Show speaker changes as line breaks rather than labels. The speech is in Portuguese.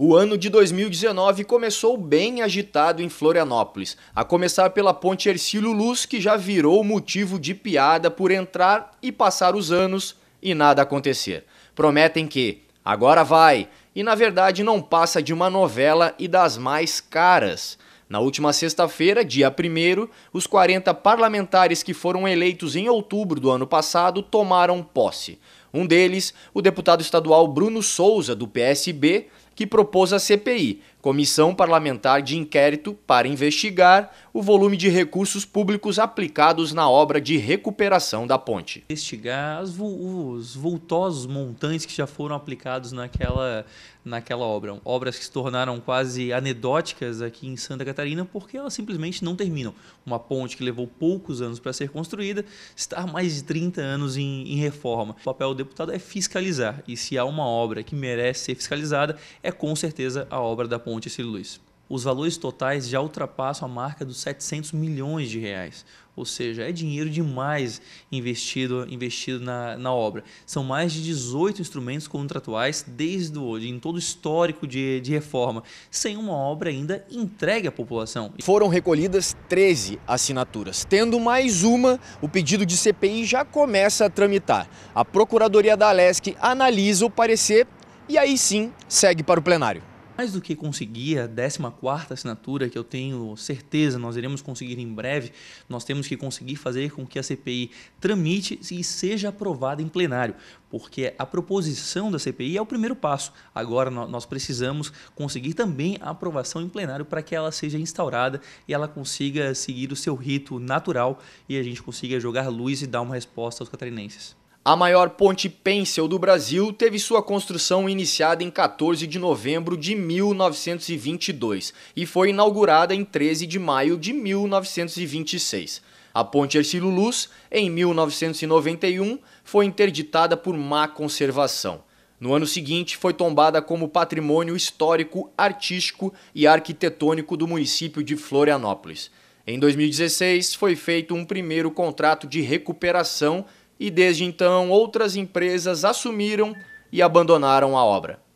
O ano de 2019 começou bem agitado em Florianópolis, a começar pela Ponte Ercílio Luz, que já virou motivo de piada por entrar e passar os anos e nada acontecer. Prometem que agora vai, e na verdade não passa de uma novela e das mais caras. Na última sexta-feira, dia 1, os 40 parlamentares que foram eleitos em outubro do ano passado tomaram posse. Um deles, o deputado estadual Bruno Souza, do PSB, que propôs a CPI comissão parlamentar de inquérito para investigar o volume de recursos públicos aplicados na obra de recuperação da ponte.
Investigar os vultosos montantes que já foram aplicados naquela, naquela obra. Obras que se tornaram quase anedóticas aqui em Santa Catarina porque elas simplesmente não terminam. Uma ponte que levou poucos anos para ser construída está há mais de 30 anos em, em reforma. O papel do deputado é fiscalizar e se há uma obra que merece ser fiscalizada, é com certeza a obra da ponte ponte, Ciro Luiz. Os valores totais já ultrapassam a marca dos 700 milhões de reais. Ou seja, é dinheiro demais investido, investido na, na obra. São mais de 18 instrumentos contratuais desde hoje, em todo o histórico de, de reforma, sem uma obra ainda entregue à população. Foram recolhidas 13
assinaturas. Tendo mais uma, o pedido de CPI já começa a tramitar. A Procuradoria da Alesc analisa o parecer e aí sim segue para o plenário
mais do que conseguir a 14 assinatura, que eu tenho certeza nós iremos conseguir em breve, nós temos que conseguir fazer com que a CPI tramite e seja aprovada em plenário, porque a proposição da CPI é o primeiro passo. Agora nós precisamos conseguir também a aprovação em plenário para que ela seja instaurada e ela consiga seguir o seu rito natural e a gente consiga jogar luz e dar uma resposta aos catarinenses. A
maior ponte pencil do Brasil teve sua construção iniciada em 14 de novembro de 1922 e foi inaugurada em 13 de maio de 1926. A ponte Ercílio Luz, em 1991, foi interditada por má conservação. No ano seguinte, foi tombada como patrimônio histórico, artístico e arquitetônico do município de Florianópolis. Em 2016, foi feito um primeiro contrato de recuperação e desde então outras empresas assumiram e abandonaram a obra.